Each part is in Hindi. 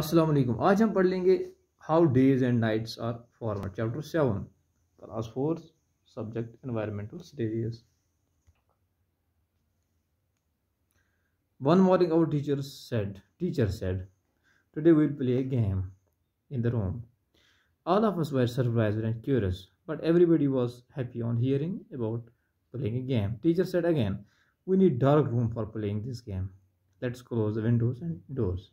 अस्सलाम वालेकुम आज हम पढ़ लेंगे how days and nights are formed chapter seven class four subject environmental studies one morning our teacher said teacher said today we will play a game in the room all of us were surprised and curious but everybody was happy on hearing about playing a game teacher said again we need dark room for playing this game let's close the windows and doors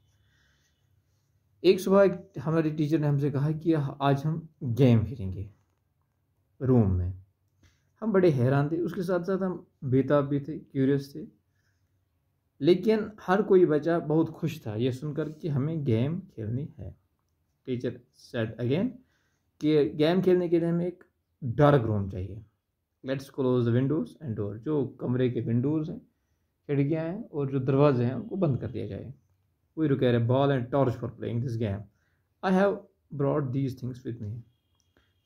एक सुबह एक हमारे टीचर ने हमसे कहा कि आज हम गेम खेलेंगे रूम में हम बड़े हैरान थे उसके साथ साथ हम बेताब भी थे क्यूरियस थे लेकिन हर कोई बच्चा बहुत खुश था ये सुनकर कि हमें गेम खेलनी है टीचर सेट अगेन कि गेम खेलने के लिए हमें एक डार्क रूम चाहिए let's close the windows and door जो कमरे के विंडोज़ हैं खिड़कियाँ हैं और जो दरवाजे हैं उनको बंद कर दिया जाए We require a ball and torch for playing this game. I have brought these things with me.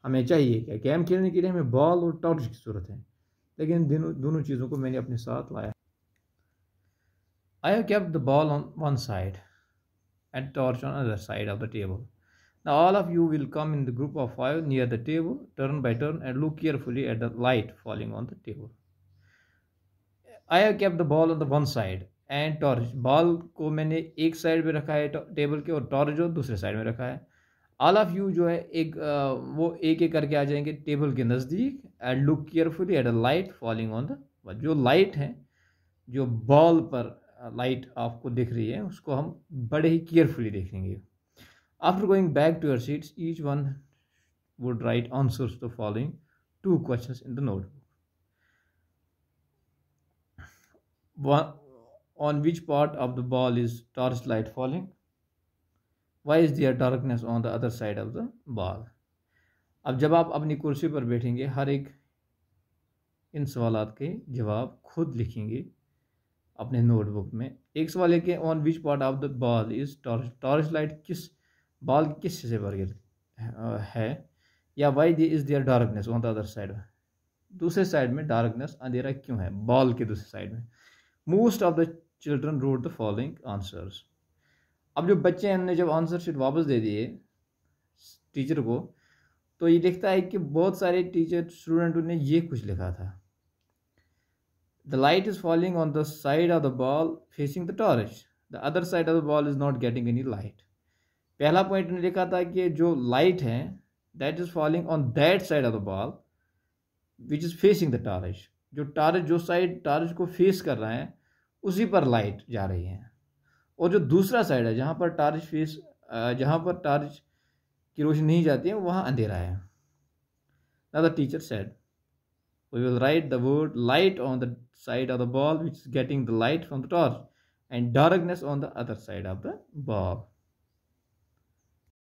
हमें चाहिए क्या गेम खेलने के लिए हमें बॉल और टॉर्च की ज़रूरत है लेकिन दोनों दोनों चीज़ों को मैंने अपने साथ लाया I have kept the ball on one side and torch on other side of the table Now all of you will come in the group of five near the table, turn by turn, and look carefully at the light falling on the table. I have kept the ball on the one side and torch ball को मैंने एक साइड में रखा है टेबल के और टॉर्च जो दूसरे साइड में रखा है ऑल ऑफ यू जो है एक आ, वो एक एक करके आ जाएंगे टेबल के नज़दीक and look carefully at a light falling on the जो लाइट है जो बॉल पर लाइट आपको दिख रही है उसको हम बड़े ही केयरफुली देखेंगे after going back to your seats each one would write answer the following two question in the notebook. on which part of the ball is torch light falling why is there darkness on the other side of the ball अब जब आप अपनी कुर्सी पर बैठेंगे हर एक इन सवाल के जवाब खुद लिखेंगे अपने नोटबुक में एक सवाल है कि on which part of the ball is torch torch light किस बॉल किस हिस्से पर है या why the is there darkness on the other side दूसरे साइड में डार्कनेस अंधेरा क्यों है बॉल के दूसरे साइड में most of the children wrote the following answers अब जो बच्चे ने जब आंसर शीट वापस दे दिए टीचर को तो ये देखता है कि बहुत सारे टीचर स्टूडेंटों ने ये कुछ लिखा था the light is falling on the side of the ball facing the torch the other side of the ball is not getting any light पहला पॉइंट ने लिखा था कि जो लाइट है that is falling on that side of the ball which is facing the torch जो टॉर्च जो साइड टॉर्च को फेस कर रहा है उसी पर लाइट जा रही है और जो दूसरा साइड है जहाँ पर टार्च फेस जहाँ पर टार्च की रोशनी नहीं जाती है वहाँ अंधेरा है ना the teacher said we will write the word light on the side of the ball which is getting the light from the torch and darkness on the other side of the ball